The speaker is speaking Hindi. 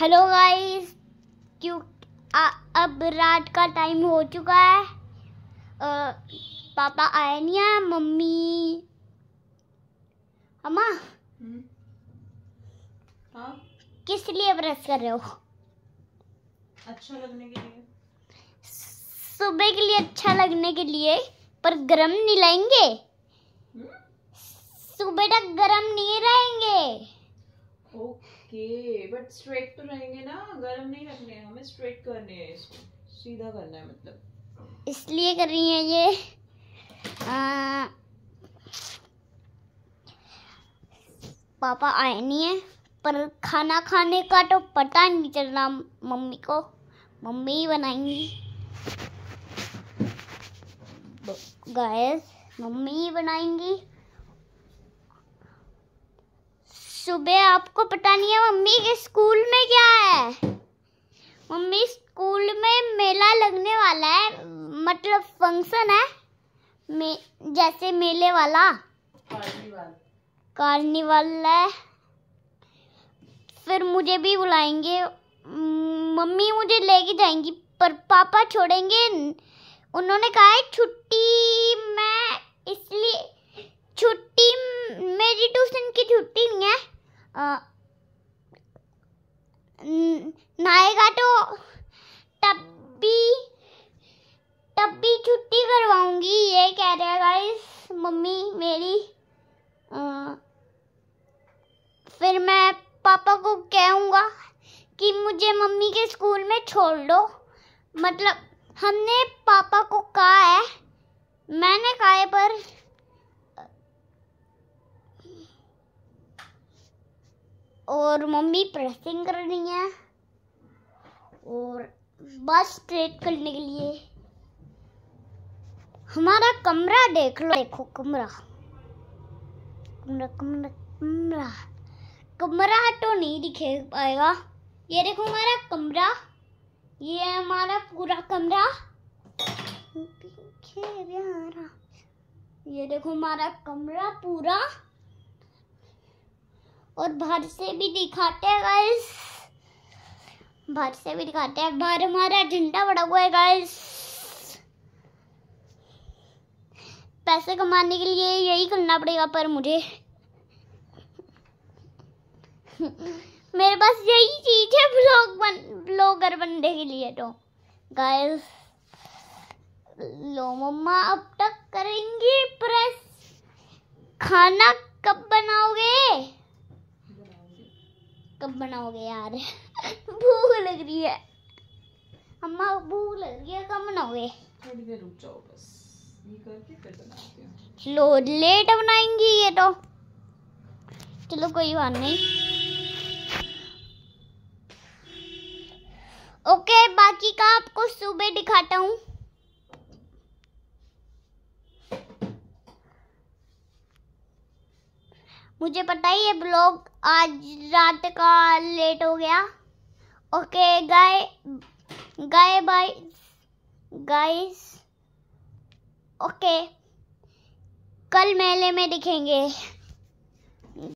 हेलो गाइस क्यों अब रात का टाइम हो चुका है आ, पापा आए नहीं है मम्मी अम्मा हम्म। हाँ? किस लिए ब्रश कर रहे हो अच्छा लगने के लिए सुबह के लिए अच्छा लगने के लिए पर गर्म नहीं लेंगे हम्म। सुबह तक गर्म नहीं रहेंगे ओके बट स्ट्रेट तो रहेंगे ना गर्म नहीं रखने हैं हमें स्ट्रेट करने हैं इसको सीधा करना है मतलब इसलिए कर रही है ये आ, पापा आए नहीं है पर खाना खाने का तो पता नहीं चल रहा मम्मी को मम्मी ही बनाएंगी गाय मम्मी ही बनाएंगी सुबह आपको पता नहीं है मम्मी के स्कूल में क्या है मम्मी स्कूल में मेला लगने वाला है मतलब फंक्शन है मे, जैसे मेले वाला कार्निवाल है फिर मुझे भी बुलाएंगे मम्मी मुझे लेके जाएंगी पर पापा छोड़ेंगे उन्होंने कहा है छुट्टी नहाएगा तो तब भी तब भी छुट्टी करवाऊंगी ये कह रहे है गाइस मम्मी मेरी आ, फिर मैं पापा को कहूँगा कि मुझे मम्मी के स्कूल में छोड़ दो मतलब हमने पापा को कहा है मैंने कहा है पर और मम्मी प्रेसिंग कर रही है और बस स्ट्रेट करने के लिए हमारा कमरा देख लो देखो कमरा कमरा कमरा कमरा कमरा तो नहीं दिखे पाएगा ये देखो हमारा कमरा ये हमारा पूरा कमरा ये देखो हमारा कमरा पूरा और बाहर से भी दिखाते हैं गाइस बाहर से भी दिखाते हैं बाहर हमारा झंडा बड़ा हुआ है गाइस पैसे कमाने के लिए यही करना पड़ेगा पर मुझे मेरे पास यही चीज है ब्लॉग बन ब्लॉगर बनने के लिए तो गाइस लो मम्मा अब तक करेंगे प्रेस खाना कब बनाओगे कब बनाओगे यार भूख लग रही है अम्मा भूख लग रही है कब बनाओगे थोड़ी देर रुक जाओ बस लो लेट बनाएंगी ये तो चलो कोई बात नहीं ओके बाकी का आपको सुबह दिखाता हूँ मुझे पता है ये ब्लॉग आज रात का लेट हो गया okay guys guys bye guys okay कल मेले में दिखेंगे